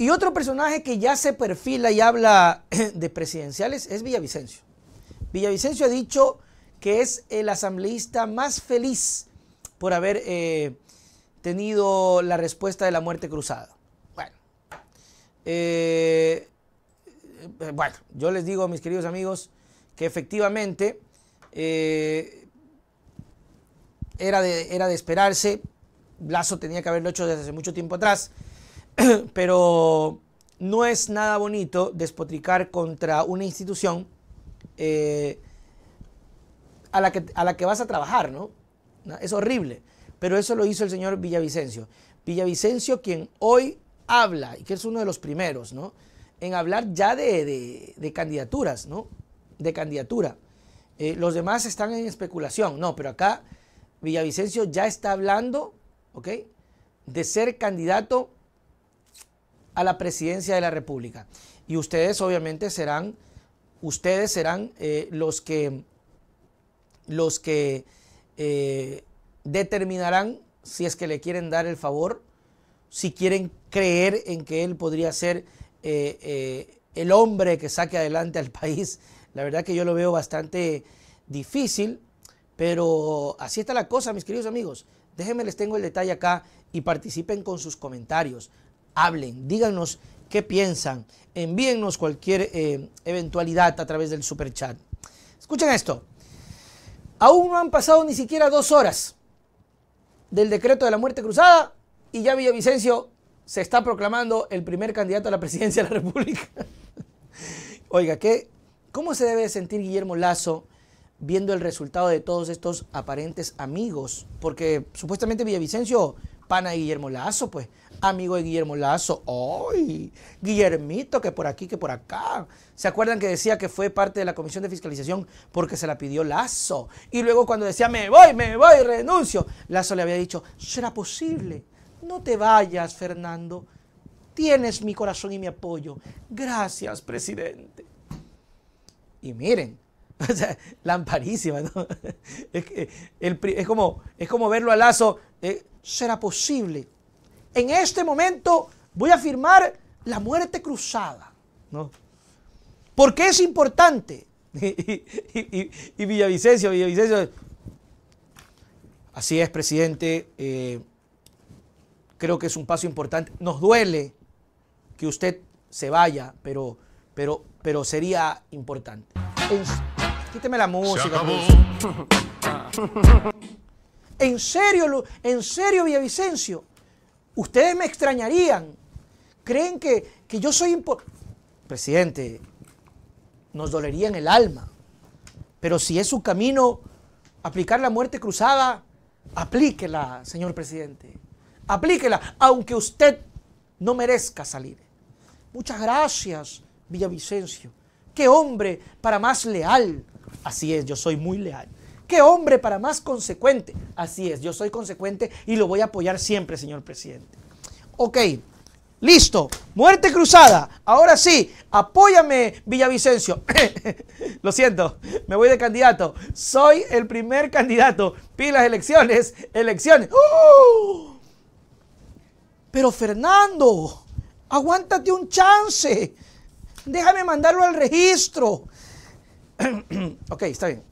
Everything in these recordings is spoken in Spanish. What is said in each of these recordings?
Y otro personaje que ya se perfila y habla de presidenciales es Villavicencio. Villavicencio ha dicho que es el asambleísta más feliz por haber eh, tenido la respuesta de la muerte cruzada. Bueno, eh, bueno, yo les digo, mis queridos amigos, que efectivamente eh, era, de, era de esperarse. Lazo tenía que haberlo hecho desde hace mucho tiempo atrás pero no es nada bonito despotricar contra una institución eh, a, la que, a la que vas a trabajar, ¿no? Es horrible. Pero eso lo hizo el señor Villavicencio. Villavicencio, quien hoy habla, y que es uno de los primeros, ¿no? En hablar ya de, candidaturas, ¿no? De candidatura. Eh, los demás están en especulación, no, pero acá Villavicencio ya está hablando, ¿ok? De ser candidato a la presidencia de la República. Y ustedes obviamente serán, ustedes serán eh, los que, los que eh, determinarán si es que le quieren dar el favor, si quieren creer en que él podría ser eh, el hombre que saque adelante al país. La verdad que yo lo veo bastante difícil, pero así está la cosa, mis queridos amigos. Déjenme les tengo el detalle acá y participen con sus comentarios hablen, díganos qué piensan, envíennos cualquier eh, eventualidad a través del super chat. Escuchen esto. Aún no han pasado ni siquiera dos horas del decreto de la muerte cruzada y ya Villavicencio se está proclamando el primer candidato a la presidencia de la República. Oiga, ¿qué, ¿cómo se debe sentir Guillermo Lazo viendo el resultado de todos estos aparentes amigos? Porque supuestamente Villavicencio, pana de Guillermo Lazo, pues amigo de Guillermo Lazo. ¡Ay! Guillermito, que por aquí, que por acá. ¿Se acuerdan que decía que fue parte de la comisión de fiscalización porque se la pidió Lazo? Y luego cuando decía, me voy, me voy, renuncio, Lazo le había dicho, será posible. No te vayas, Fernando. Tienes mi corazón y mi apoyo. Gracias, presidente. Y miren, lamparísima, ¿no? Es, como, es como verlo a Lazo. Eh, ¿Será posible? en este momento voy a firmar la muerte cruzada. ¿no? Porque es importante? Y, Villavicencio, Villavicencio. Así es, presidente. Eh, creo que es un paso importante. Nos duele que usted se vaya, pero, pero, pero sería importante. quíteme la música. en serio, en serio, Villavicencio. Ustedes me extrañarían. Creen que, yo soy importante. Presidente, nos dolería en el alma. Pero si es su camino aplicar la muerte cruzada, aplíquela, señor presidente. Aplíquela, aunque usted no merezca salir. Muchas gracias, Villavicencio. Qué hombre para más leal. Así es, yo soy muy leal. ¡Qué hombre para más consecuente! Así es, yo soy consecuente y lo voy a apoyar siempre, señor presidente. Ok, listo. Muerte cruzada. Ahora sí, apóyame, Villavicencio. lo siento, me voy de candidato. Soy el primer candidato. Pilas elecciones, elecciones. ¡Uh! Pero Fernando, aguántate un chance. Déjame mandarlo al registro. ok, está bien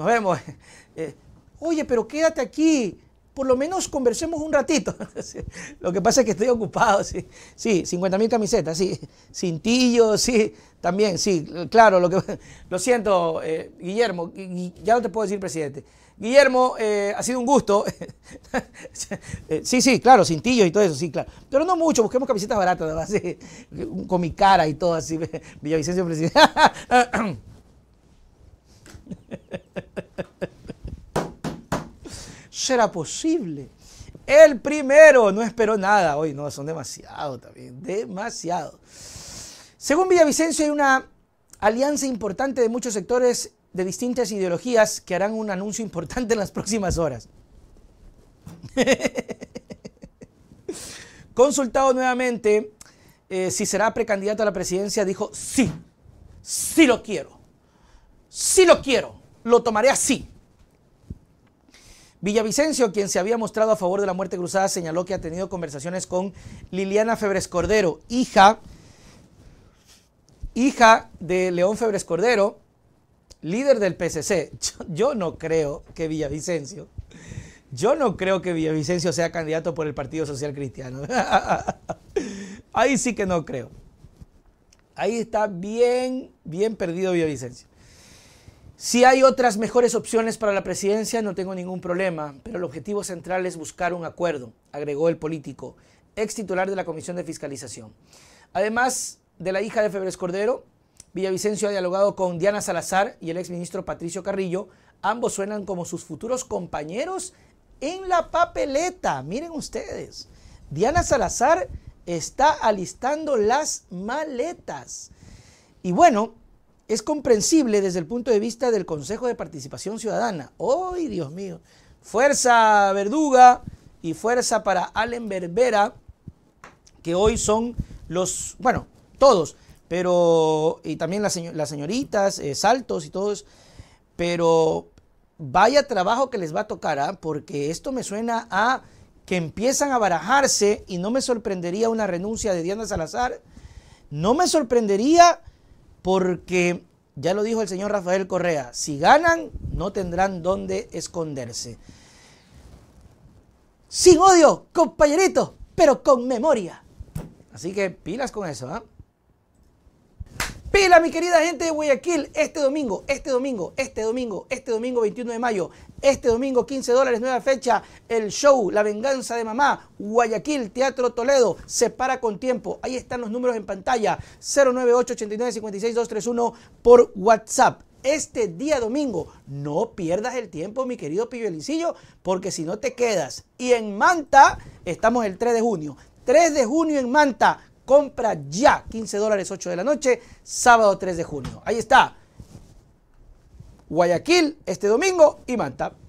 nos vemos. Eh, oye, pero quédate aquí, por lo menos conversemos un ratito. lo que pasa es que estoy ocupado, sí, sí 50 mil camisetas, sí, cintillo, sí, también, sí, claro, lo que, lo siento, eh, Guillermo, ya no te puedo decir presidente. Guillermo, eh, ha sido un gusto. sí, sí, claro, cintillos y todo eso, sí, claro. Pero no mucho, busquemos camisetas baratas, de con mi cara y todo así. Villavicencio, presidente. ¿Será posible? El primero no esperó nada. Hoy no, son demasiado también, demasiado. Según Villavicencio hay una alianza importante de muchos sectores de distintas ideologías que harán un anuncio importante en las próximas horas. Consultado nuevamente eh, si será precandidato a la presidencia, dijo sí, sí lo quiero, sí lo quiero lo tomaré así. Villavicencio, quien se había mostrado a favor de la muerte cruzada, señaló que ha tenido conversaciones con Liliana Febres Cordero, hija, hija de León Febres Cordero, líder del PCC. Yo, yo, no creo que Villavicencio, yo no creo que Villavicencio sea candidato por el Partido Social Cristiano. Ahí sí que no creo. Ahí está bien, bien perdido Villavicencio. Si hay otras mejores opciones para la presidencia, no tengo ningún problema, pero el objetivo central es buscar un acuerdo, agregó el político, ex titular de la Comisión de Fiscalización. Además de la hija de Febres Cordero, Villavicencio ha dialogado con Diana Salazar y el ex ministro Patricio Carrillo. Ambos suenan como sus futuros compañeros en la papeleta. Miren ustedes, Diana Salazar está alistando las maletas. Y bueno, es comprensible desde el punto de vista del Consejo de Participación Ciudadana. ¡Ay, Dios mío! Fuerza Verduga y fuerza para Allen Berbera, que hoy son los, bueno, todos, pero, y también las, señoritas, eh, Saltos y todos, pero vaya trabajo que les va a tocar, ¿ah? porque esto me suena a que empiezan a barajarse y no me sorprendería una renuncia de Diana Salazar, no me sorprendería porque ya lo dijo el señor Rafael Correa, si ganan no tendrán dónde esconderse. Sin odio, compañerito, pero con memoria. Así que pilas con eso, ¿ah? Pila, mi querida gente de Guayaquil, este domingo, este domingo, este domingo, este domingo 21 de mayo, este domingo 15 dólares, nueva fecha, el show La Venganza de Mamá, Guayaquil, Teatro Toledo, se para con tiempo. Ahí están los números en pantalla, 098 231 por WhatsApp este día domingo. No pierdas el tiempo, mi querido Pibelicillo, porque si no te quedas. Y en Manta, estamos el 3 de junio. 3 de junio en Manta, Compra ya. 15 dólares, 8 de la noche, sábado 3 de junio. Ahí está. Guayaquil este domingo y Manta.